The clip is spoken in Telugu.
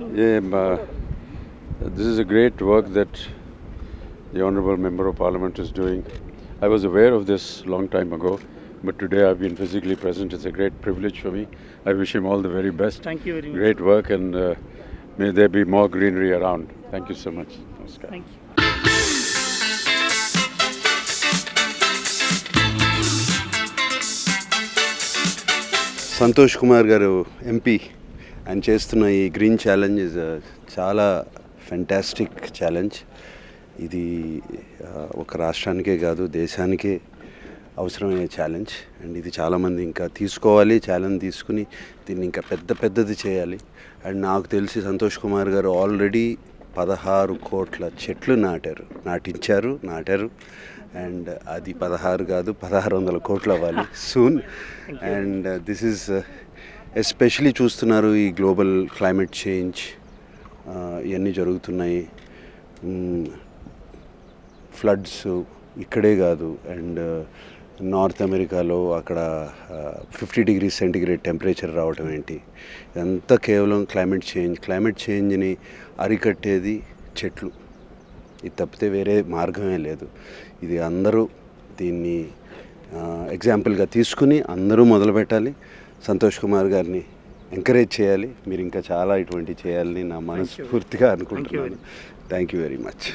Yeah, this is a great work that the Honorable Member of Parliament is doing. I was aware of this long time ago, but today I've been physically present. It's a great privilege for me. I wish him all the very best. Thank you very much. Great work and uh, may there be more greenery around. Thank you so much. Thank you. Santosh Kumar గారు MP. ఆయన చేస్తున్న ఈ గ్రీన్ ఛాలెంజ్ ఇస్ చాలా ఫెంటాస్టిక్ ఛాలెంజ్ ఇది ఒక రాష్ట్రానికే కాదు దేశానికే అవసరమయ్యే ఛాలెంజ్ అండ్ ఇది చాలామంది ఇంకా తీసుకోవాలి ఛాలెంజ్ తీసుకుని దీన్ని ఇంకా పెద్ద పెద్దది చేయాలి అండ్ నాకు తెలిసి సంతోష్ కుమార్ గారు ఆల్రెడీ పదహారు కోట్ల చెట్లు నాటారు నాటించారు నాటారు అండ్ అది పదహారు కాదు పదహారు వందల కోట్లు అవ్వాలి soon and this is especially చూస్తున్నారు ఈ గ్లోబల్ క్లైమేట్ చేంజ్ ఇవన్నీ జరుగుతున్నాయి ఫ్లడ్స్ ఇక్కడే కాదు అండ్ నార్త్ అమెరికాలో అక్కడ ఫిఫ్టీ డిగ్రీ సెంటిగ్రేడ్ టెంపరేచర్ రావటం ఏంటి ఇదంతా కేవలం క్లైమేట్ చేంజ్ క్లైమేట్ చేంజ్ని అరికట్టేది చెట్లు ఇది తప్పితే వేరే మార్గమే లేదు ఇది అందరూ దీన్ని ఎగ్జాంపుల్గా తీసుకుని అందరూ మొదలు పెట్టాలి సంతోష్ కుమార్ గారిని ఎంకరేజ్ చేయాలి మీరు ఇంకా చాలా ఇటువంటి చేయాలని నా మనస్ఫూర్తిగా అనుకుంటున్నాను థ్యాంక్ యూ వెరీ మచ్